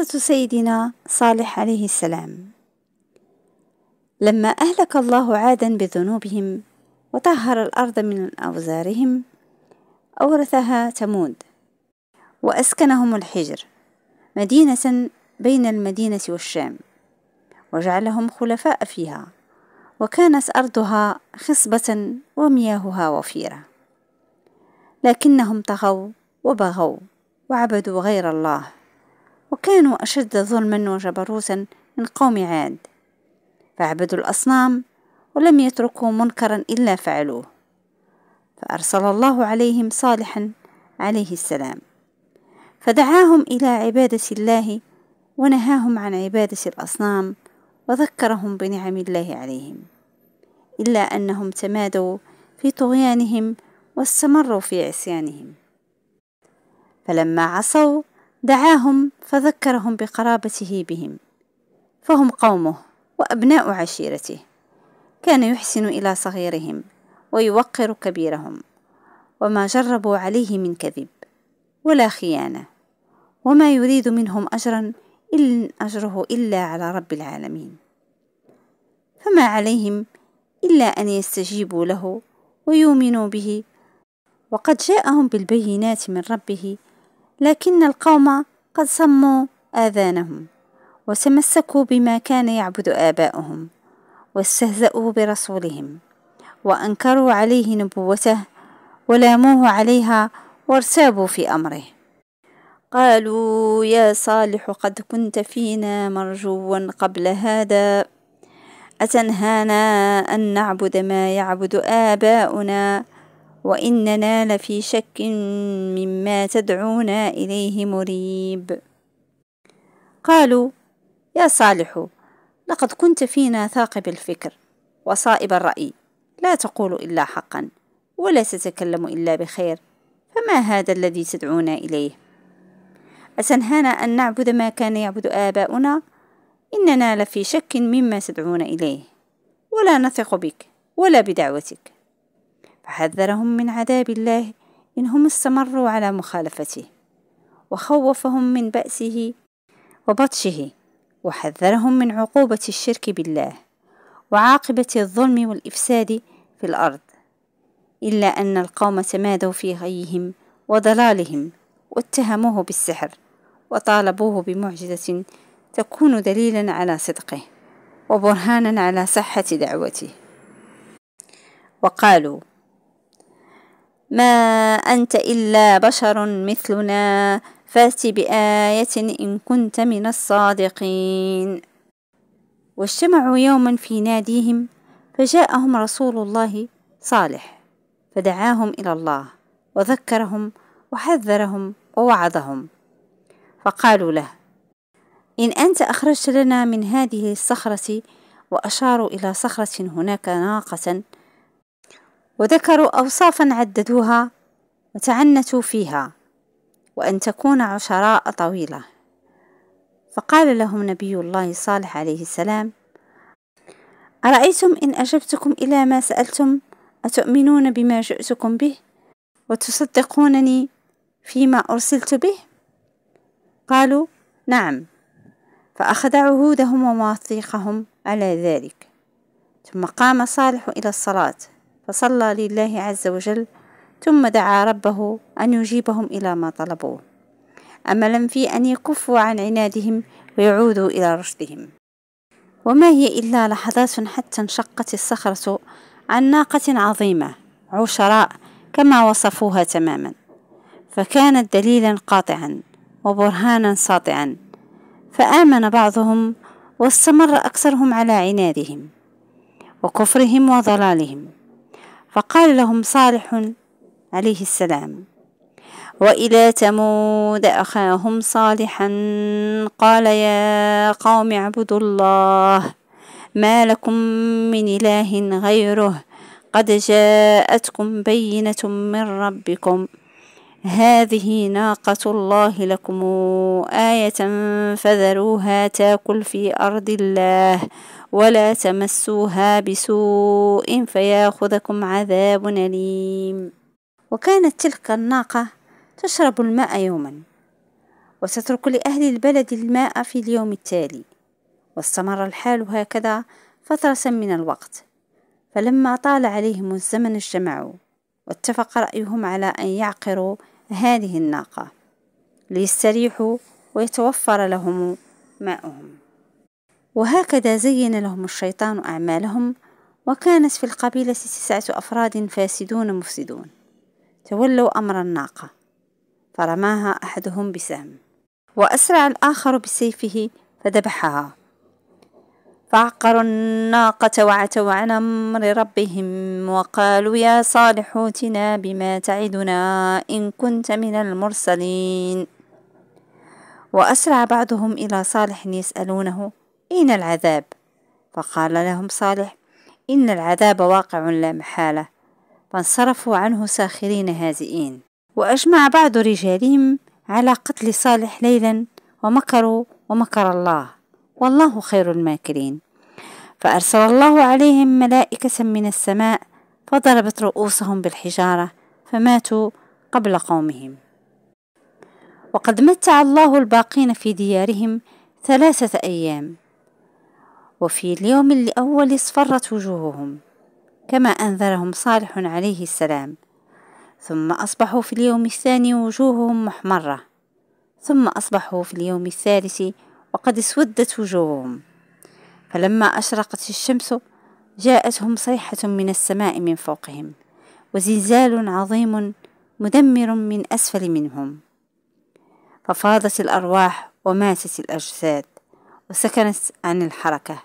قصة سيدنا صالح عليه السلام لما أهلك الله عادا بذنوبهم وطهر الأرض من أوزارهم أورثها ثمود وأسكنهم الحجر مدينة بين المدينة والشام وجعلهم خلفاء فيها وكانت أرضها خصبة ومياهها وفيرة لكنهم طغوا وبغوا وعبدوا غير الله وكانوا أشد ظلما وجبروتا من قوم عاد فعبدوا الأصنام ولم يتركوا منكرا إلا فعلوه فأرسل الله عليهم صالحا عليه السلام فدعاهم إلى عبادة الله ونهاهم عن عبادة الأصنام وذكرهم بنعم الله عليهم إلا أنهم تمادوا في طغيانهم واستمروا في عصيانهم فلما عصوا دعاهم فذكرهم بقرابته بهم فهم قومه وأبناء عشيرته كان يحسن إلى صغيرهم ويوقر كبيرهم وما جربوا عليه من كذب ولا خيانة وما يريد منهم أجرا إن أجره إلا على رب العالمين فما عليهم إلا أن يستجيبوا له ويؤمنوا به وقد جاءهم بالبينات من ربه لكن القوم قد صموا آذانهم وتمسكوا بما كان يعبد آباؤهم واستهزأوا برسولهم وأنكروا عليه نبوته ولاموه عليها وارتابوا في أمره قالوا يا صالح قد كنت فينا مرجوا قبل هذا أتنهانا أن نعبد ما يعبد آباؤنا وإننا لفي شك مما تدعونا إليه مريب قالوا يا صالح لقد كنت فينا ثاقب الفكر وصائب الرأي لا تقول إلا حقا ولا تتكلم إلا بخير فما هذا الذي تدعونا إليه أتنهانا أن نعبد ما كان يعبد آباؤنا إننا لفي شك مما تدعون إليه ولا نثق بك ولا بدعوتك فحذرهم من عذاب الله إنهم استمروا على مخالفته وخوفهم من بأسه وبطشه وحذرهم من عقوبة الشرك بالله وعاقبة الظلم والإفساد في الأرض إلا أن القوم تمادوا في غيهم وضلالهم واتهموه بالسحر وطالبوه بمعجزة تكون دليلا على صدقه وبرهانا على صحة دعوته وقالوا ما أنت إلا بشر مثلنا فات بآية إن كنت من الصادقين واجتمعوا يوما في ناديهم فجاءهم رسول الله صالح فدعاهم إلى الله وذكرهم وحذرهم ووعظهم فقالوا له إن أنت أخرجت لنا من هذه الصخرة وأشاروا إلى صخرة هناك ناقة وذكروا أوصافا عددوها وتعنتوا فيها وأن تكون عشراء طويلة فقال لهم نبي الله صالح عليه السلام أرأيتم إن أجبتكم إلى ما سألتم أتؤمنون بما جئتكم به وتصدقونني فيما أرسلت به قالوا نعم فأخذ عهودهم ومواثيقهم على ذلك ثم قام صالح إلى الصلاة فصلى لله عز وجل ثم دعا ربه أن يجيبهم إلى ما طلبوه أملا في أن يكفوا عن عنادهم ويعودوا إلى رشدهم وما هي إلا لحظات حتى انشقت الصخرة عن ناقة عظيمة عشراء كما وصفوها تماما فكانت دليلا قاطعا وبرهانا ساطعا فآمن بعضهم واستمر أكثرهم على عنادهم وكفرهم وضلالهم فقال لهم صالح عليه السلام وإلى ثمود أخاهم صالحا قال يا قوم اعبدوا الله ما لكم من إله غيره قد جاءتكم بينة من ربكم هذه ناقة الله لكم آية فذروها تاكل في أرض الله ولا تمسوها بسوء فياخذكم عذاب أليم وكانت تلك الناقة تشرب الماء يوما وتترك لأهل البلد الماء في اليوم التالي واستمر الحال هكذا فترة من الوقت فلما طال عليهم الزمن اجتمعوا واتفق رأيهم على أن يعقروا هذه الناقة ليستريحوا ويتوفر لهم ماؤهم وهكذا زين لهم الشيطان أعمالهم وكانت في القبيلة تسعة أفراد فاسدون مفسدون تولوا أمر الناقة فرماها أحدهم بسهم وأسرع الآخر بسيفه فذبحها فعقروا الناقة وعتوا عن أمر ربهم وقالوا يا صالح اوتنا بما تعدنا إن كنت من المرسلين وأسرع بعضهم إلى صالح يسألونه أين العذاب فقال لهم صالح إن العذاب واقع لا محالة فانصرفوا عنه ساخرين هازئين وأجمع بعض رجالهم على قتل صالح ليلا ومكروا ومكر الله والله خير الماكرين فأرسل الله عليهم ملائكة من السماء فضربت رؤوسهم بالحجارة فماتوا قبل قومهم وقد متع الله الباقين في ديارهم ثلاثة أيام وفي اليوم الأول اصفرت وجوههم كما أنذرهم صالح عليه السلام ثم أصبحوا في اليوم الثاني وجوههم محمرة ثم أصبحوا في اليوم الثالث وقد اسودت وجوههم فلما أشرقت الشمس جاءتهم صيحة من السماء من فوقهم وزلزال عظيم مدمر من أسفل منهم ففاضت الأرواح وماتت الأجساد وسكنت عن الحركة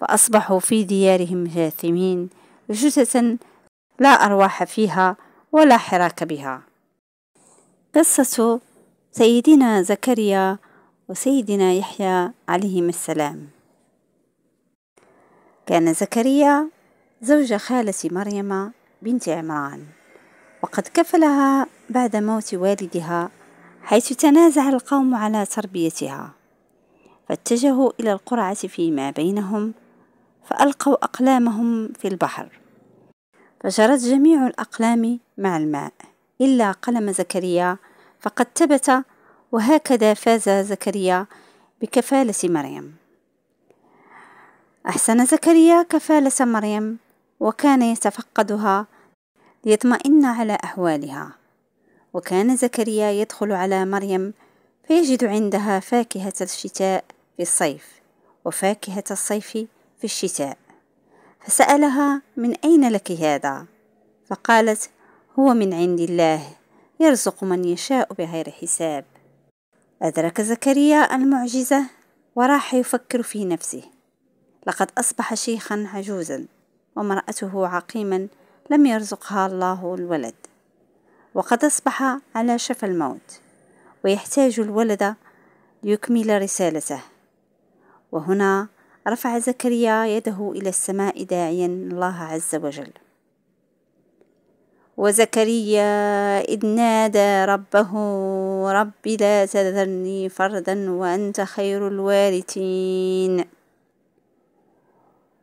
فأصبحوا في ديارهم جاثمين جثثا لا أرواح فيها ولا حراك بها قصة سيدنا زكريا وسيدنا يحيى عليهما السلام كان زكريا زوج خالة مريم بنت عمران وقد كفلها بعد موت والدها حيث تنازع القوم على تربيتها فاتجهوا إلى القرعة فيما بينهم فألقوا أقلامهم في البحر فجرت جميع الأقلام مع الماء إلا قلم زكريا فقد تبت وهكذا فاز زكريا بكفالة مريم أحسن زكريا كفالة مريم وكان يتفقدها ليطمئن على أحوالها وكان زكريا يدخل على مريم فيجد عندها فاكهة الشتاء في الصيف وفاكهة الصيف في الشتاء فسألها من أين لك هذا؟ فقالت هو من عند الله يرزق من يشاء بغير حساب أدرك زكريا المعجزة وراح يفكر في نفسه لقد أصبح شيخا عجوزا وامرأته عقيما لم يرزقها الله الولد وقد أصبح على شفا الموت ويحتاج الولد ليكمل رسالته وهنا رفع زكريا يده إلى السماء داعيا الله عز وجل وزكريا إذ نادى ربه رب لا تذرني فردا وأنت خير الوارثين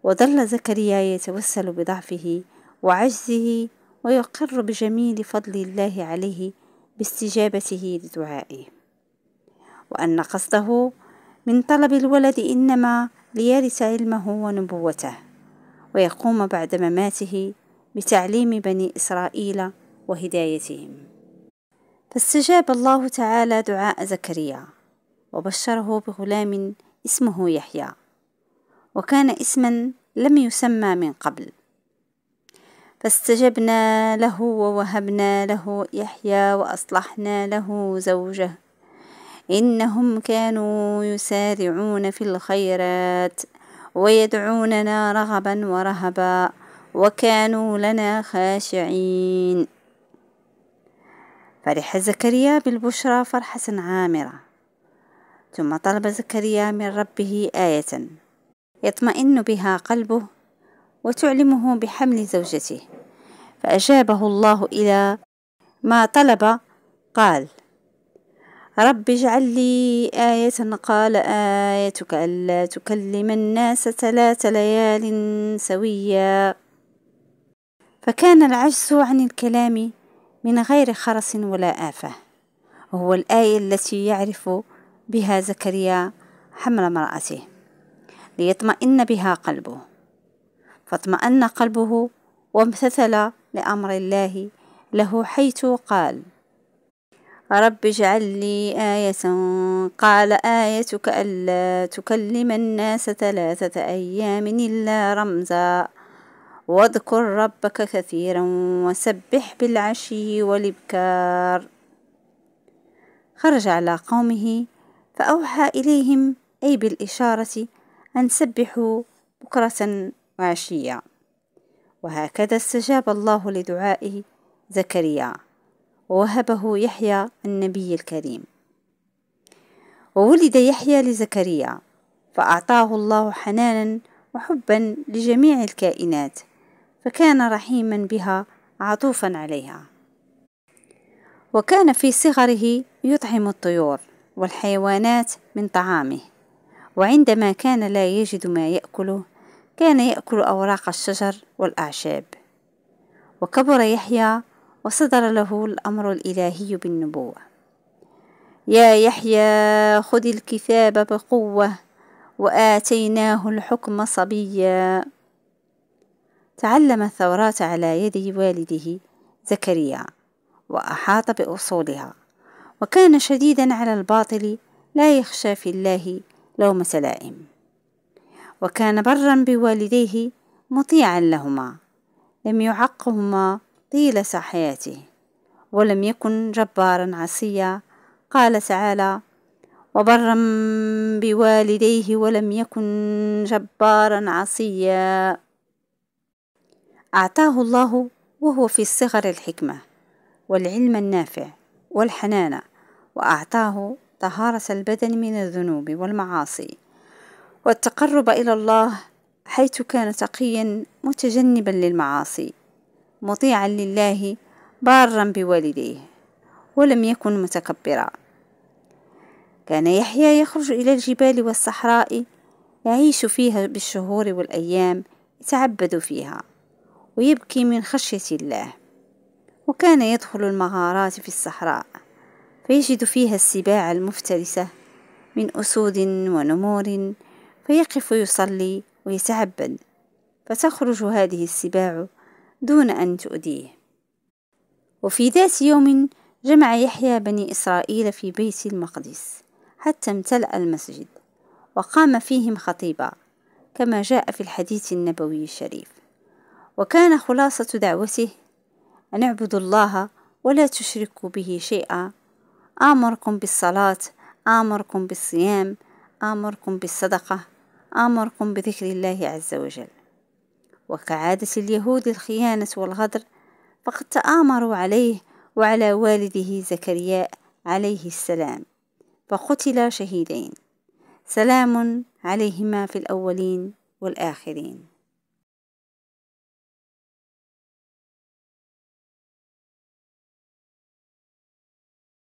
وظل زكريا يتوسل بضعفه وعجزه ويقر بجميل فضل الله عليه باستجابته لدعائه وأن قصده من طلب الولد إنما ليرث علمه ونبوته ويقوم بعد مماته بتعليم بني إسرائيل وهدايتهم فاستجاب الله تعالى دعاء زكريا وبشره بغلام اسمه يحيى وكان اسما لم يسمى من قبل فاستجبنا له ووهبنا له يحيى وأصلحنا له زوجه إنهم كانوا يسارعون في الخيرات ويدعوننا رغبا ورهبا وكانوا لنا خاشعين فرح زكريا بالبشرى فرحة عامرة ثم طلب زكريا من ربه آية يطمئن بها قلبه وتعلمه بحمل زوجته فأجابه الله إلى ما طلب قال رب اجعل لي آية قال آيتك ألا تكلم الناس ثلاث ليال سويا فكان العجز عن الكلام من غير خرس ولا آفة هو الآية التي يعرف بها زكريا حمل امرأته ليطمئن بها قلبه فاطمأن قلبه وامتثل لأمر الله له حيث قال رب اجعل لي آية قال آيتك ألا تكلم الناس ثلاثة أيام إلا رمزا واذكر ربك كثيرا وسبح بالعشي والإبكار خرج على قومه فأوحى إليهم أي بالإشارة أنسبح بكرة وعشية وهكذا استجاب الله لدعاء زكريا ووهبه يحيى النبي الكريم وولد يحيى لزكريا فأعطاه الله حنانا وحبا لجميع الكائنات فكان رحيما بها عطوفا عليها وكان في صغره يطعم الطيور والحيوانات من طعامه وعندما كان لا يجد ما يأكله كان يأكل أوراق الشجر والأعشاب وكبر يحيى وصدر له الأمر الإلهي بالنبوة يا يحيى خذ الكتاب بقوة وآتيناه الحكم صبيا تعلم الثورات على يد والده زكريا وأحاط بأصولها وكان شديدا على الباطل لا يخشى في الله لهما سلائم وكان برا بوالديه مطيعا لهما لم يعقهما طيلة حياته ولم يكن جبارا عصيا قال تعالى وبرا بوالديه ولم يكن جبارا عصيا أعطاه الله وهو في الصغر الحكمة والعلم النافع والحنان وأعطاه طهارة البدن من الذنوب والمعاصي والتقرب إلى الله حيث كان تقيا متجنبا للمعاصي مطيعا لله بارا بوالديه ولم يكن متكبرا كان يحيى يخرج إلى الجبال والصحراء يعيش فيها بالشهور والأيام يتعبد فيها ويبكي من خشية الله وكان يدخل المغارات في الصحراء فيجد فيها السباع المفترسة من أسود ونمور فيقف يصلي ويتعبد فتخرج هذه السباع دون أن تؤذيه وفي ذات يوم جمع يحيى بني إسرائيل في بيت المقدس حتى امتلأ المسجد وقام فيهم خطيبا كما جاء في الحديث النبوي الشريف وكان خلاصة دعوته أن اعبدوا الله ولا تشركوا به شيئا آمركم بالصلاة آمركم بالصيام آمركم بالصدقة آمركم بذكر الله عز وجل وكعادة اليهود الخيانة والغدر فقد تآمروا عليه وعلى والده زكريا عليه السلام فقتلا شهيدين سلام عليهما في الأولين والآخرين